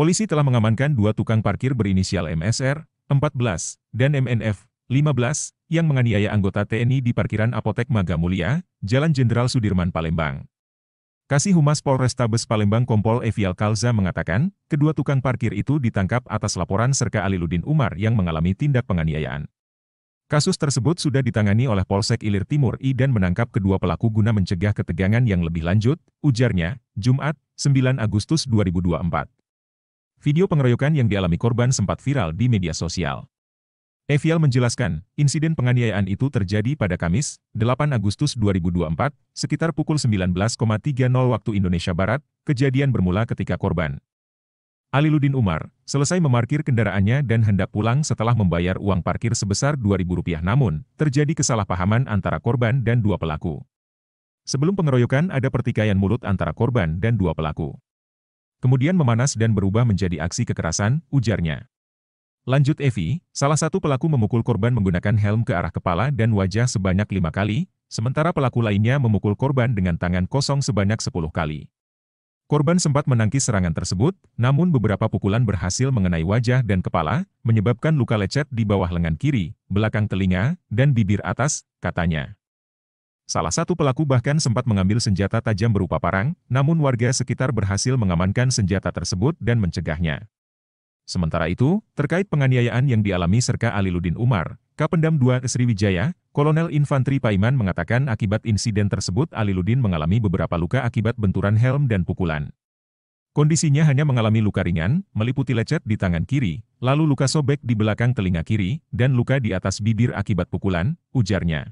Polisi telah mengamankan dua tukang parkir berinisial MSR, 14, dan MNF, 15, yang menganiaya anggota TNI di parkiran Apotek Maga Mulia, Jalan Jenderal Sudirman Palembang. Kasih Humas Polrestabes Palembang Kompol Evial Kalza mengatakan, kedua tukang parkir itu ditangkap atas laporan serka Aliludin Umar yang mengalami tindak penganiayaan. Kasus tersebut sudah ditangani oleh Polsek Ilir Timur I dan menangkap kedua pelaku guna mencegah ketegangan yang lebih lanjut, ujarnya, Jumat, 9 Agustus 2024. Video pengeroyokan yang dialami korban sempat viral di media sosial. Evial menjelaskan, insiden penganiayaan itu terjadi pada Kamis, 8 Agustus 2024, sekitar pukul 19.30 waktu Indonesia Barat, kejadian bermula ketika korban. Aliludin Umar, selesai memarkir kendaraannya dan hendak pulang setelah membayar uang parkir sebesar Rp2.000 namun, terjadi kesalahpahaman antara korban dan dua pelaku. Sebelum pengeroyokan ada pertikaian mulut antara korban dan dua pelaku kemudian memanas dan berubah menjadi aksi kekerasan, ujarnya. Lanjut Evi, salah satu pelaku memukul korban menggunakan helm ke arah kepala dan wajah sebanyak lima kali, sementara pelaku lainnya memukul korban dengan tangan kosong sebanyak sepuluh kali. Korban sempat menangkis serangan tersebut, namun beberapa pukulan berhasil mengenai wajah dan kepala, menyebabkan luka lecet di bawah lengan kiri, belakang telinga, dan bibir atas, katanya. Salah satu pelaku bahkan sempat mengambil senjata tajam berupa parang, namun warga sekitar berhasil mengamankan senjata tersebut dan mencegahnya. Sementara itu, terkait penganiayaan yang dialami serka Aliluddin Umar, Kapendam 2 Sriwijaya, Kolonel Infantri Paiman mengatakan akibat insiden tersebut Aliluddin mengalami beberapa luka akibat benturan helm dan pukulan. Kondisinya hanya mengalami luka ringan, meliputi lecet di tangan kiri, lalu luka sobek di belakang telinga kiri, dan luka di atas bibir akibat pukulan, ujarnya.